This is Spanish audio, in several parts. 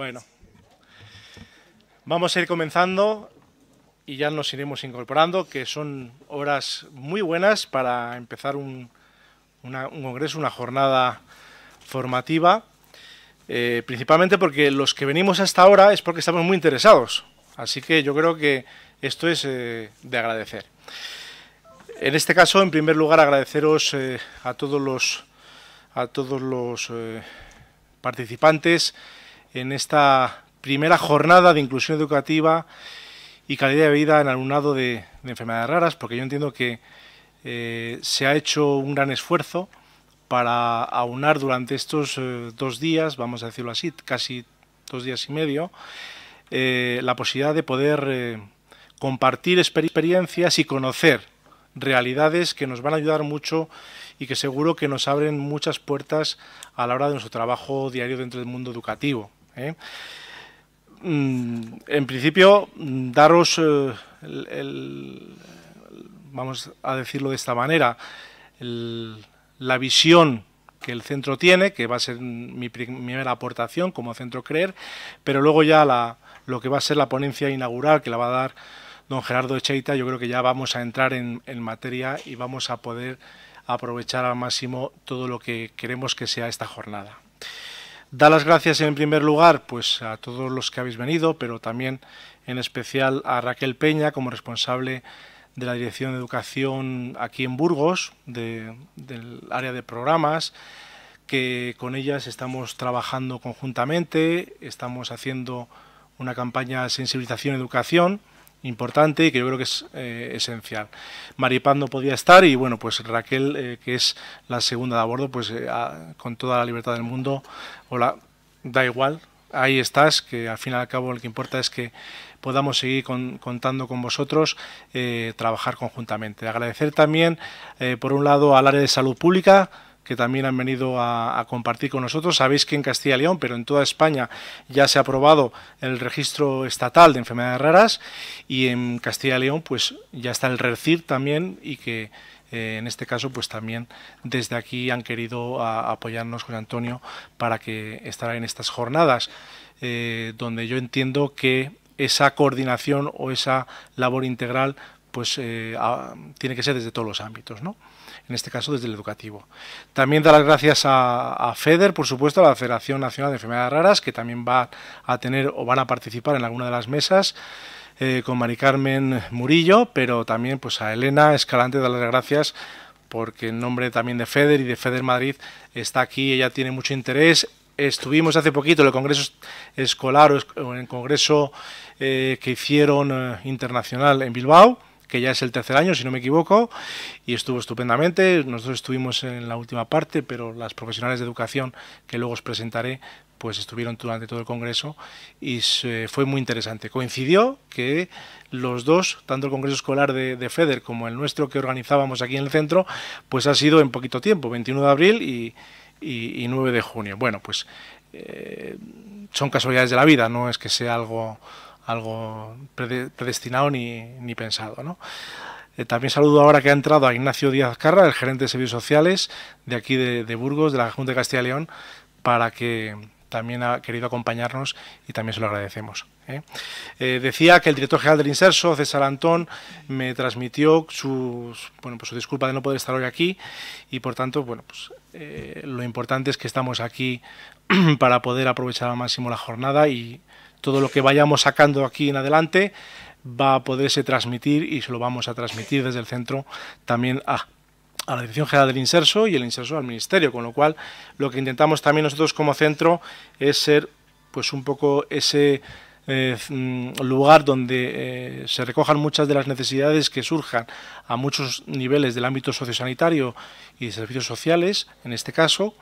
Bueno, vamos a ir comenzando y ya nos iremos incorporando, que son horas muy buenas para empezar un, congreso, una jornada formativa, eh, principalmente porque los que venimos hasta ahora es porque estamos muy interesados. Así que yo creo que esto es eh, de agradecer. En este caso, en primer lugar, agradeceros eh, a todos los, a todos los participantes en esta primera jornada de inclusión educativa y calidad de vida en alumnado de, enfermedades raras, porque yo entiendo que eh, se ha hecho un gran esfuerzo para aunar durante estos eh, dos días, vamos a decirlo así, casi dos días y medio, eh, la posibilidad de poder compartir experiencias y conocer realidades que nos van a ayudar mucho y que seguro que nos abren muchas puertas a la hora de nuestro trabajo diario dentro del mundo educativo. ¿eh? Mm, en principio, daros eh, vamos a decirlo de esta manera, la visión que el centro tiene, que va a ser mi primera aportación como centro creer, pero luego ya la, lo que va a ser la ponencia inaugural que la va a dar don Gerardo Echeita, yo creo que ya vamos a entrar en materia y vamos a poder aprovechar al máximo todo lo que queremos que sea esta jornada. Da las gracias en primer lugar pues, a todos los que habéis venido, pero también en especial a Raquel Peña como responsable de la Dirección de Educación aquí en Burgos, del área de programas, que con ellas estamos trabajando conjuntamente, estamos haciendo una campaña de sensibilización-educación importante y que yo creo que es eh, esencial. Maripando no podía estar y bueno, pues Raquel, eh, que es la segunda de a bordo, pues eh, con toda la libertad del mundo, hola, da igual, ahí estás, que al fin y al cabo lo que importa es que podamos seguir contando con vosotros, trabajar conjuntamente. Agradecer también, por un lado, al área de salud pública, que también han venido a, compartir con nosotros. Sabéis que en Castilla y León, pero en toda España, ya se ha aprobado el registro estatal de enfermedades raras y en Castilla y León, pues ya está el RECIR también y que eh, en este caso, pues también desde aquí han querido apoyarnos con Antonio para que estará en estas jornadas, eh, donde yo entiendo que esa coordinación o esa labor integral pues eh, tiene que ser desde todos los ámbitos, ¿no? en este caso desde el educativo. También dar las gracias a, FEDER, por supuesto, a la Federación Nacional de Enfermedades Raras, que también va a tener o van a participar en alguna de las mesas. Eh, con Mari Carmen Murillo, pero también pues a Elena Escalante dar las gracias porque en nombre también de FEDER y de FEDER Madrid está aquí, ella tiene mucho interés. Estuvimos hace poquito en el Congreso Escolar o en el Congreso eh, que hicieron eh, internacional en Bilbao que ya es el tercer año, si no me equivoco, y estuvo estupendamente. Nosotros estuvimos en la última parte, pero las profesionales de educación que luego os presentaré pues estuvieron durante todo el Congreso y fue muy interesante. Coincidió que los dos, tanto el Congreso Escolar de, FEDER como el nuestro que organizábamos aquí en el centro, pues ha sido en poquito tiempo, 21 de abril y, 9 de junio. Bueno, pues eh, son casualidades de la vida, no es que sea algo algo predestinado ni, pensado. Eh, también saludo ahora que ha entrado a Ignacio Díaz Carra, el gerente de servicios sociales de aquí de, Burgos, de la Junta de Castilla y León, para que también ha querido acompañarnos y también se lo agradecemos. ¿eh? Eh, decía que el director general del Inserso, César Antón, me transmitió su, bueno, pues disculpa de no poder estar hoy aquí y por tanto, bueno, pues lo importante es que estamos aquí para poder aprovechar al máximo la jornada y todo lo que vayamos sacando aquí en adelante va a poderse transmitir y se lo vamos a transmitir desde el centro también a, la Dirección General del Inserso y el Inserso al Ministerio, con lo cual lo que intentamos también nosotros como centro es ser pues un poco ese eh, mm, lugar donde eh, se recojan muchas de las necesidades que surjan a muchos niveles del ámbito sociosanitario y de servicios sociales, en este caso,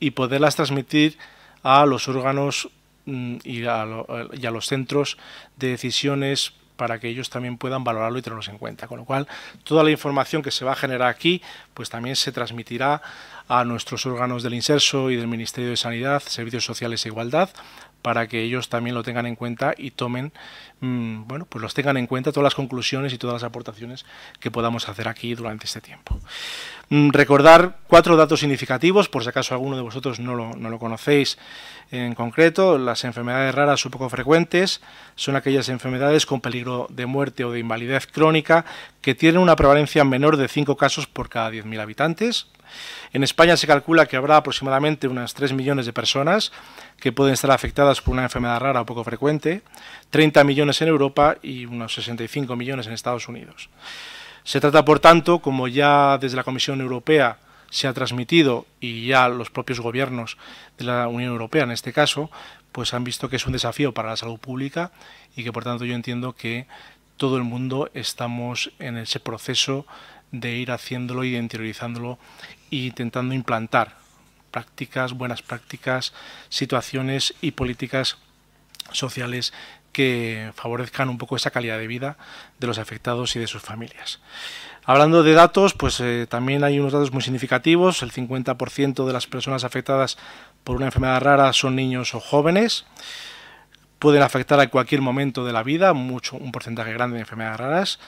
y poderlas transmitir a los órganos Mm, eh, y a, los centros de decisiones para que ellos también puedan valorarlo y tenerlos en cuenta. Con lo cual, toda la información que se va a generar aquí, pues también se transmitirá a nuestros órganos del Inserso y del Ministerio de Sanidad, Servicios Sociales e Igualdad, para que ellos también lo tengan en cuenta y tomen, mm, bueno, pues los tengan en cuenta todas las conclusiones y todas las aportaciones que podamos hacer aquí durante este tiempo. Mm, recordar cuatro datos significativos, por si acaso alguno de vosotros no lo, conocéis en concreto. Las enfermedades raras o poco frecuentes son aquellas enfermedades con peligro de muerte o de invalidez crónica que tienen una prevalencia menor de cinco casos por cada 10.000 habitantes. En España se calcula que habrá aproximadamente unas 3 millones de personas que pueden estar afectadas por una enfermedad rara o poco frecuente, 30 millones en Europa y unos 65 millones en Estados Unidos. Se trata, por tanto, como ya desde la Comisión Europea se ha transmitido y ya los propios gobiernos de la Unión Europea, en este caso, pues han visto que es un desafío para la salud pública y que, por tanto, yo entiendo que todo el mundo estamos en ese proceso de ir haciéndolo, y interiorizándolo e intentando implantar prácticas, buenas prácticas, situaciones y políticas sociales que favorezcan un poco esa calidad de vida de los afectados y de sus familias. Hablando de datos, pues eh, también hay unos datos muy significativos. El 50% de las personas afectadas por una enfermedad rara son niños o jóvenes. Pueden afectar a cualquier momento de la vida, mucho, un porcentaje grande de enfermedades raras.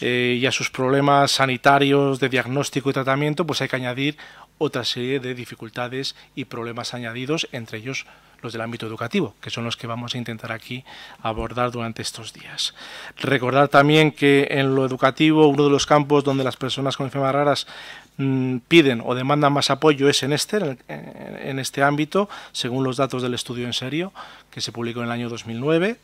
Eh, y a sus problemas sanitarios de diagnóstico y tratamiento, pues hay que añadir otra serie de dificultades y problemas añadidos, entre ellos los del ámbito educativo, que son los que vamos a intentar aquí abordar durante estos días. Recordar también que en lo educativo uno de los campos donde las personas con enfermedades raras mm, piden o demandan más apoyo es en este, en este ámbito, según los datos del estudio en serio que se publicó en el año 2009.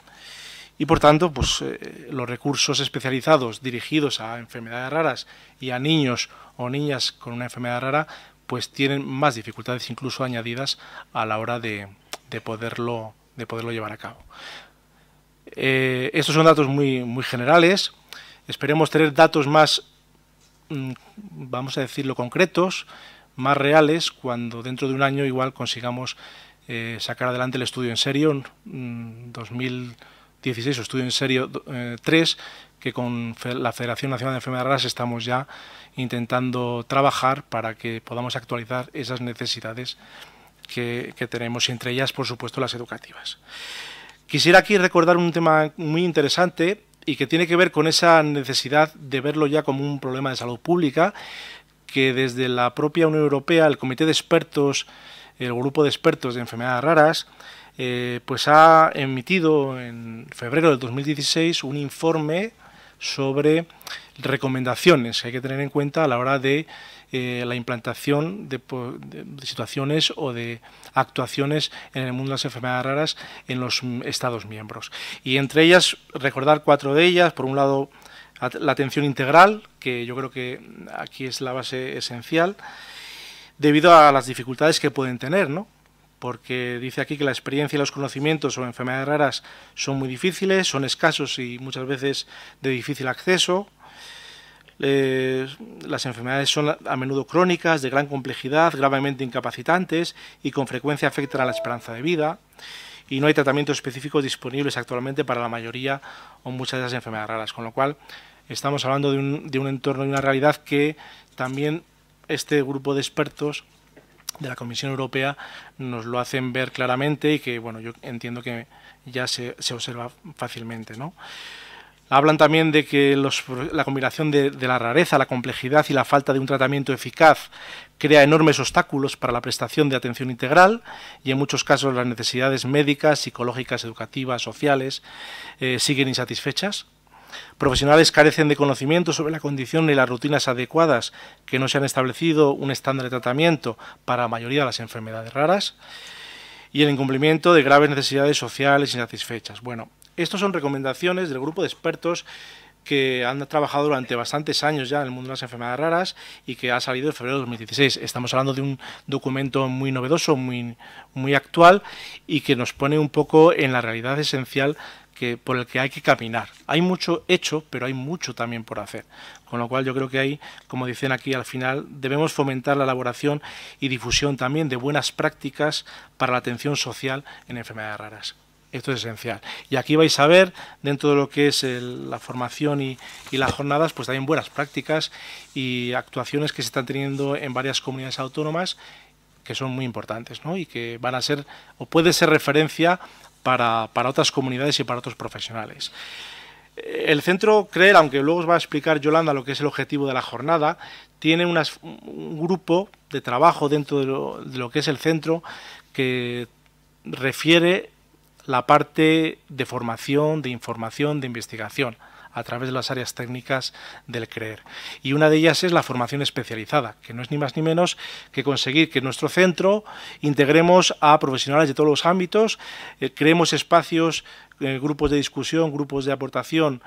Y por tanto, pues, eh, los recursos especializados dirigidos a enfermedades raras y a niños o niñas con una enfermedad rara, pues tienen más dificultades incluso añadidas a la hora de, de, poderlo, de poderlo llevar a cabo. Eh, estos son datos muy, muy generales. Esperemos tener datos más, mm, vamos a decirlo, concretos, más reales, cuando dentro de un año igual consigamos eh, sacar adelante el estudio en serio, 2016 mm, estudio en serio 3, eh, que con la Federación Nacional de Enfermedades Raras estamos ya intentando trabajar para que podamos actualizar esas necesidades que, tenemos, entre ellas, por supuesto, las educativas. Quisiera aquí recordar un tema muy interesante y que tiene que ver con esa necesidad de verlo ya como un problema de salud pública, que desde la propia Unión Europea, el Comité de Expertos, el Grupo de Expertos de Enfermedades Raras, eh, pues ha emitido en febrero del 2016 un informe sobre recomendaciones que hay que tener en cuenta a la hora de eh, la implantación de, situaciones o de actuaciones en el mundo de las enfermedades raras en los Estados miembros. Y entre ellas, recordar cuatro de ellas, por un lado, la atención integral, que yo creo que aquí es la base esencial, debido a las dificultades que pueden tener, ¿no? porque dice aquí que la experiencia y los conocimientos sobre enfermedades raras son muy difíciles, son escasos y muchas veces de difícil acceso, eh, las enfermedades son a menudo crónicas, de gran complejidad, gravemente incapacitantes y con frecuencia afectan a la esperanza de vida. Y no hay tratamientos específicos disponibles actualmente para la mayoría o muchas de esas enfermedades raras, con lo cual estamos hablando de un, entorno y una realidad que también este grupo de expertos de la Comisión Europea nos lo hacen ver claramente y que bueno yo entiendo que ya se, observa fácilmente. ¿no? Hablan también de que la combinación de, la rareza, la complejidad y la falta de un tratamiento eficaz crea enormes obstáculos para la prestación de atención integral y en muchos casos las necesidades médicas, psicológicas, educativas, sociales eh, siguen insatisfechas. Profesionales carecen de conocimiento sobre la condición y las rutinas adecuadas que no se han establecido un estándar de tratamiento para la mayoría de las enfermedades raras y el incumplimiento de graves necesidades sociales insatisfechas. Bueno, estas son recomendaciones del grupo de expertos que han trabajado durante bastantes años ya en el mundo de las enfermedades raras y que ha salido en febrero de 2016. Estamos hablando de un documento muy novedoso, muy, muy actual y que nos pone un poco en la realidad esencial que, por el que hay que caminar. Hay mucho hecho, pero hay mucho también por hacer. Con lo cual yo creo que hay, como dicen aquí al final, debemos fomentar la elaboración y difusión también de buenas prácticas para la atención social en enfermedades raras. Esto es esencial. Y aquí vais a ver, dentro de lo que es la formación y, las jornadas, pues también buenas prácticas y actuaciones que se están teniendo en varias comunidades autónomas que son muy importantes y que van a ser o puede ser referencia para, otras comunidades y para otros profesionales. Eh, el centro CREER, aunque luego os va a explicar Yolanda lo que es el objetivo de la jornada, tiene un grupo de trabajo dentro de lo que es el centro que refiere la parte de formación, de información, de investigación a través de las áreas técnicas del creer. Y una de ellas es la formación especializada, que no es ni más ni menos que conseguir que en nuestro centro integremos a profesionales de todos los ámbitos, eh, creemos espacios, eh, grupos de discusión, grupos de aportación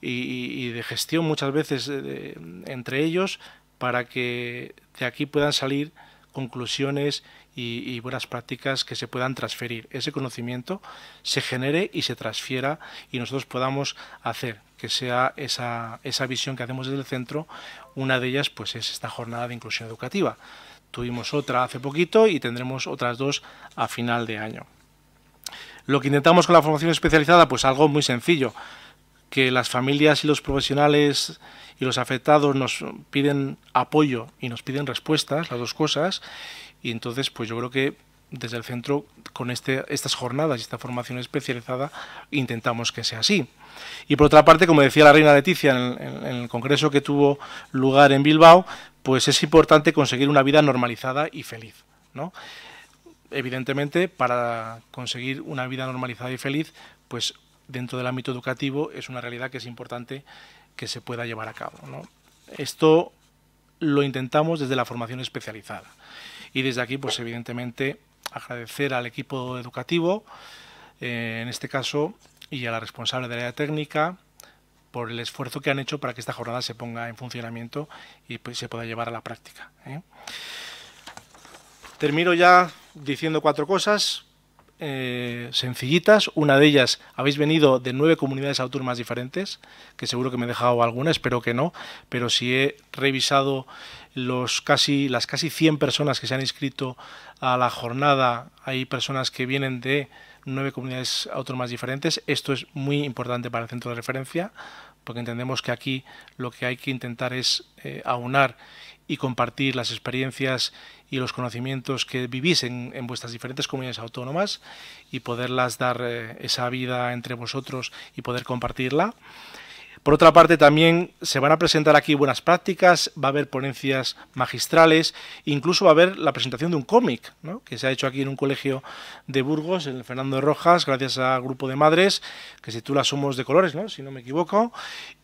y, de gestión muchas veces eh, entre ellos, para que de aquí puedan salir conclusiones y, buenas prácticas que se puedan transferir. Ese conocimiento se genere y se transfiera y nosotros podamos hacer que sea esa, esa visión que hacemos desde el centro, una de ellas pues es esta jornada de inclusión educativa. Tuvimos otra hace poquito y tendremos otras dos a final de año. Lo que intentamos con la formación especializada, pues algo muy sencillo que las familias y los profesionales y los afectados nos piden apoyo y nos piden respuestas, las dos cosas, y entonces pues yo creo que desde el centro con este, estas jornadas y esta formación especializada intentamos que sea así. Y por otra parte, como decía la reina Leticia en el, congreso que tuvo lugar en Bilbao, pues es importante conseguir una vida normalizada y feliz. ¿no? Evidentemente, para conseguir una vida normalizada y feliz, pues dentro del ámbito educativo es una realidad que es importante que se pueda llevar a cabo. Esto lo intentamos desde la formación especializada. Y desde aquí, pues evidentemente, agradecer al equipo educativo, eh, en este caso, y a la responsable de área técnica, por el esfuerzo que han hecho para que esta jornada se ponga en funcionamiento y pues, se pueda llevar a la práctica. ¿eh? Termino ya diciendo cuatro cosas. Eh, sencillitas. Una de ellas, habéis venido de nueve comunidades autónomas diferentes, que seguro que me he dejado alguna, espero que no, pero si he revisado los casi, las casi 100 personas que se han inscrito a la jornada, hay personas que vienen de nueve comunidades autónomas diferentes. Esto es muy importante para el centro de referencia, porque entendemos que aquí lo que hay que intentar es eh, aunar y compartir las experiencias y los conocimientos que vivís en, vuestras diferentes comunidades autónomas y poderlas dar eh, esa vida entre vosotros y poder compartirla. Por otra parte, también se van a presentar aquí buenas prácticas, va a haber ponencias magistrales, incluso va a haber la presentación de un cómic, que se ha hecho aquí en un colegio de Burgos, en el Fernando de Rojas, gracias a Grupo de Madres, que se titula Somos de Colores, si no me equivoco,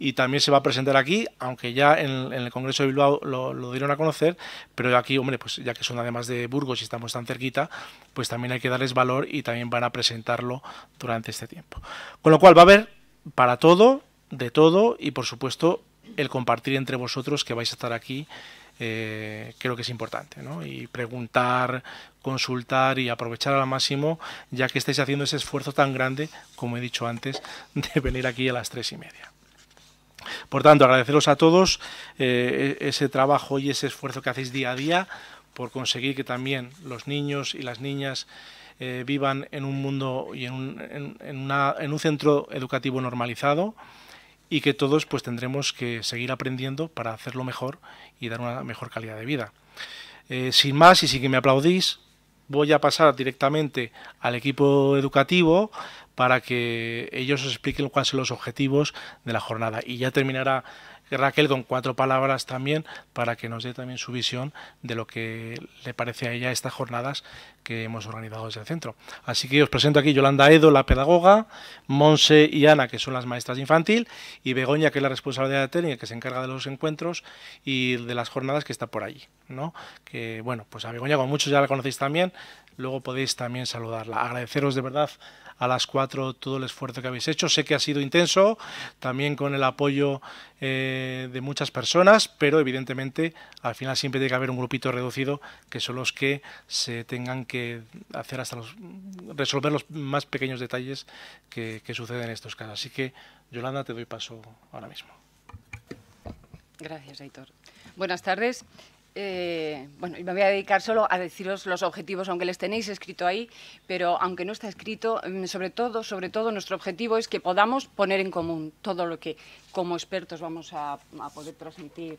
y también se va a presentar aquí, aunque ya en, el Congreso de Bilbao lo, lo, dieron a conocer, pero aquí, hombre, pues ya que son además de Burgos y estamos tan cerquita, pues también hay que darles valor y también van a presentarlo durante este tiempo. Con lo cual va a haber para todo, de todo y por supuesto el compartir entre vosotros que vais a estar aquí eh, creo que es importante, Y preguntar, consultar y aprovechar al máximo, ya que estáis haciendo ese esfuerzo tan grande, como he dicho antes, de venir aquí a las tres y media. Por tanto, agradeceros a todos eh, e-, ese trabajo y ese esfuerzo que hacéis día a día por conseguir que también los niños y las niñas eh, vivan en un mundo y en un, en un centro educativo normalizado y que todos pues tendremos que seguir aprendiendo para hacerlo mejor y dar una mejor calidad de vida. Eh, sin más, y sin que me aplaudís, voy a pasar directamente al equipo educativo para que ellos os expliquen cuáles son los objetivos de la jornada. Y ya terminará Raquel con cuatro palabras también para que nos dé también su visión de lo que le parece a ella estas jornadas que hemos organizado desde el centro. Así que os presento aquí Yolanda Edo, la pedagoga, Monse y Ana, que son las maestras infantil, y Begoña, que es la responsable de la técnica, que se encarga de los encuentros y de las jornadas que está por allí. ¿no? Que bueno, pues a Begoña, como muchos ya la conocéis también, luego podéis también saludarla. Agradeceros de verdad a las cuatro, todo el esfuerzo que habéis hecho. Sé que ha sido intenso, también con el apoyo eh, de muchas personas, pero evidentemente al final siempre tiene que haber un grupito reducido que son los que se tengan que hacer hasta los resolver los más pequeños detalles que, suceden en estos casos. Así que, Yolanda, te doy paso ahora mismo. Gracias, Aitor. Buenas tardes eh, bueno, me voy a dedicar solo a deciros los objetivos, aunque les tenéis escrito ahí, pero aunque no está escrito, mm, sobre todo, sobre todo nuestro objetivo es que podamos poner en común todo lo que como expertos vamos a, poder transmitir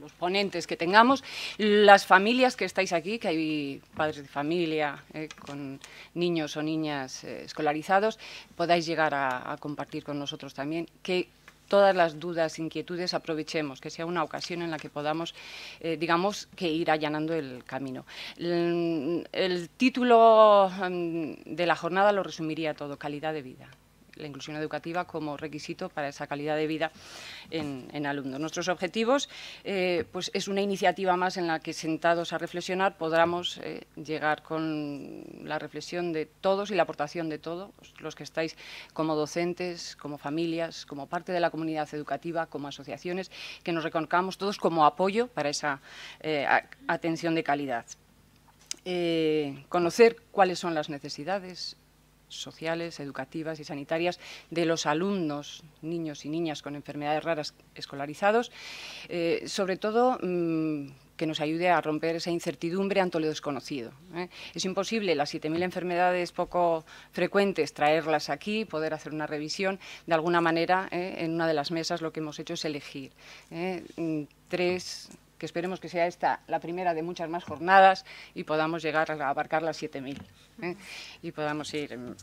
los ponentes que tengamos, las familias que estáis aquí, que hay padres de familia eh, con niños o niñas eh, escolarizados, podáis llegar a, compartir con nosotros también que todas las dudas, inquietudes, aprovechemos, que sea una ocasión en la que podamos, eh, digamos, que ir allanando el camino. Mm, el título mm, de la jornada lo resumiría todo, calidad de vida la inclusión educativa como requisito para esa calidad de vida en, alumnos. Nuestros objetivos eh, pues es una iniciativa más en la que sentados a reflexionar podamos eh, llegar con la reflexión de todos y la aportación de todos los que estáis como docentes, como familias, como parte de la comunidad educativa, como asociaciones, que nos reconozcamos todos como apoyo para esa eh, atención de calidad. conocer cuáles son las necesidades, sociales, educativas y sanitarias de los alumnos, niños y niñas con enfermedades raras escolarizados, eh, sobre todo mm, que nos ayude a romper esa incertidumbre ante lo desconocido. ¿eh? Es imposible las 7.000 enfermedades poco frecuentes traerlas aquí, poder hacer una revisión. De alguna manera, ¿eh? en una de las mesas lo que hemos hecho es elegir mm, tres que esperemos que sea esta la primera de muchas más jornadas y podamos llegar a abarcar las 7.000 ¿eh? y podamos ir mm,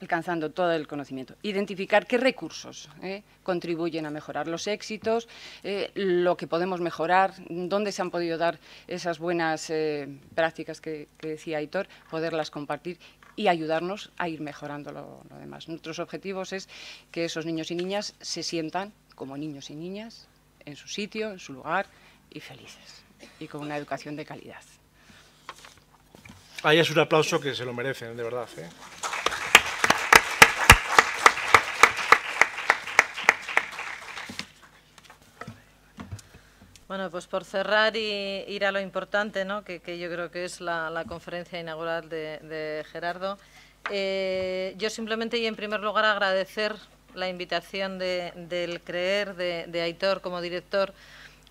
alcanzando todo el conocimiento. Identificar qué recursos ¿eh? contribuyen a mejorar los éxitos, eh, lo que podemos mejorar, dónde se han podido dar esas buenas prácticas que, decía Aitor, poderlas compartir y ayudarnos a ir mejorando lo, lo demás. Nuestros objetivos es que esos niños y niñas se sientan como niños y niñas en su sitio, en su lugar, y felices y con una educación de calidad. Ahí es un aplauso que se lo merecen, de verdad. ¿eh? Bueno, pues por cerrar y ir a lo importante, ¿no? que, yo creo que es la, conferencia inaugural de, Gerardo, eh, yo simplemente y en primer lugar agradecer la invitación del CREER, de Aitor como director,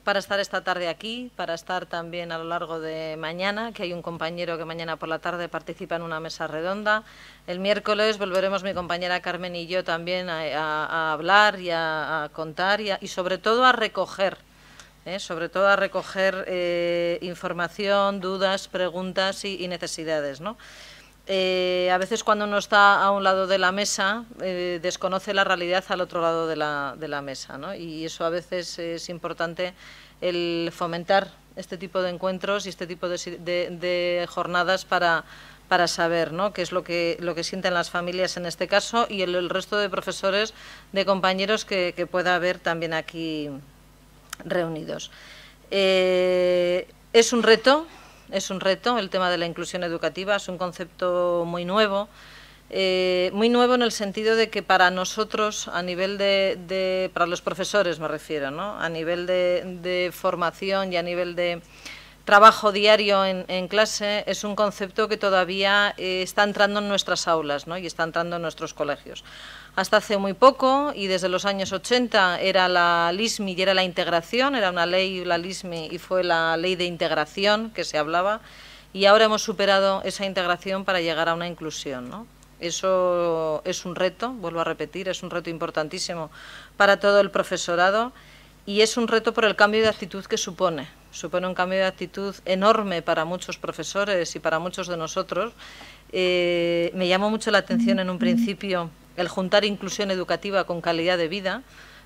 para estar esta tarde aquí, para estar también a lo largo de mañana, que hay un compañero que mañana por la tarde participa en una mesa redonda. El miércoles volveremos mi compañera Carmen y yo también a, hablar y a, contar y, y, sobre todo a recoger, ¿eh? sobre todo a recoger eh, información, dudas, preguntas y, y necesidades, ¿no? Eh, a veces cuando uno está a un lado de la mesa, eh, desconoce la realidad al otro lado de la, mesa. ¿no? Y eso a veces es importante el fomentar este tipo de encuentros y este tipo de, jornadas para, saber ¿no? qué es lo que, lo que sienten las familias en este caso y el, resto de profesores, de compañeros que, pueda haber también aquí reunidos. Eh, es un reto es un reto el tema de la inclusión educativa, es un concepto muy nuevo. Eh, muy nuevo en el sentido de que para nosotros, a nivel de, para los profesores me refiero, ¿no? a nivel de formación y a nivel de, trabajo diario en, clase es un concepto que todavía eh, está entrando en nuestras aulas ¿no? y está entrando en nuestros colegios. Hasta hace muy poco y desde los años 80 era la LISMI y era la integración, era una ley, la LISMI y fue la ley de integración que se hablaba y ahora hemos superado esa integración para llegar a una inclusión. Eso es un reto, vuelvo a repetir, es un reto importantísimo para todo el profesorado y es un reto por el cambio de actitud que supone supone un cambio de actitud enorme para muchos profesores y para muchos de nosotros. Eh, me llamó mucho la atención en un principio el juntar inclusión educativa con calidad de vida,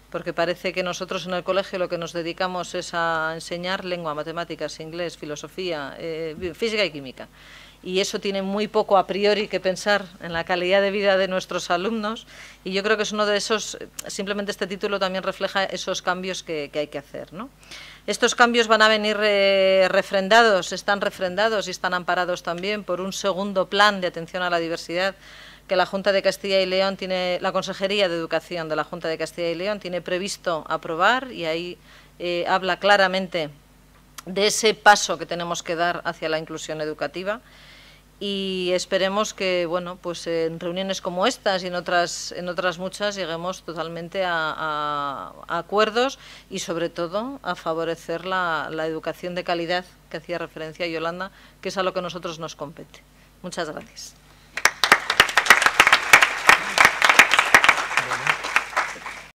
porque parece que nosotros en el colegio lo que nos dedicamos es a enseñar lengua, matemáticas, inglés, filosofía, eh, física y química. Y eso tiene muy poco a priori que pensar en la calidad de vida de nuestros alumnos. Y yo creo que es uno de esos, simplemente este título también refleja esos cambios que, hay que hacer. ¿no? Estos cambios van a venir eh, refrendados, están refrendados y están amparados también por un segundo plan de atención a la diversidad que la Junta de Castilla y León tiene, la Consejería de Educación de la Junta de Castilla y León tiene previsto aprobar y ahí eh, habla claramente de ese paso que tenemos que dar hacia la inclusión educativa y esperemos que bueno pues en reuniones como estas y en otras en otras muchas lleguemos totalmente a, acuerdos y sobre todo a favorecer la, la, educación de calidad que hacía referencia Yolanda que es a lo que nosotros nos compete muchas gracias